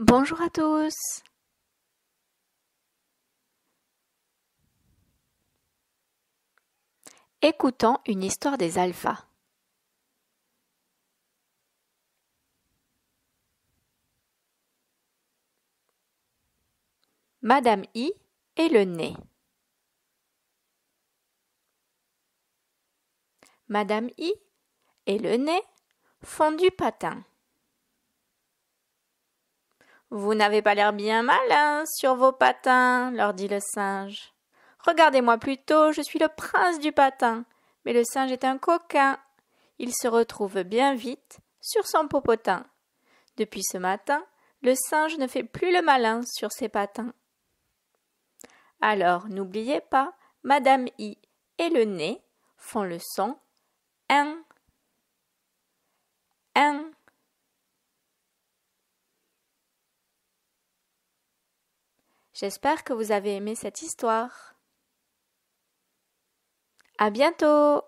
Bonjour à tous. Écoutons une histoire des alphas. Madame I et le nez. Madame I et le nez font du patin. Vous n'avez pas l'air bien malin hein, sur vos patins, leur dit le singe. Regardez-moi plutôt, je suis le prince du patin. Mais le singe est un coquin. Il se retrouve bien vite sur son popotin. Depuis ce matin, le singe ne fait plus le malin sur ses patins. Alors, n'oubliez pas, Madame I et le nez font le son 1 1 J'espère que vous avez aimé cette histoire. À bientôt!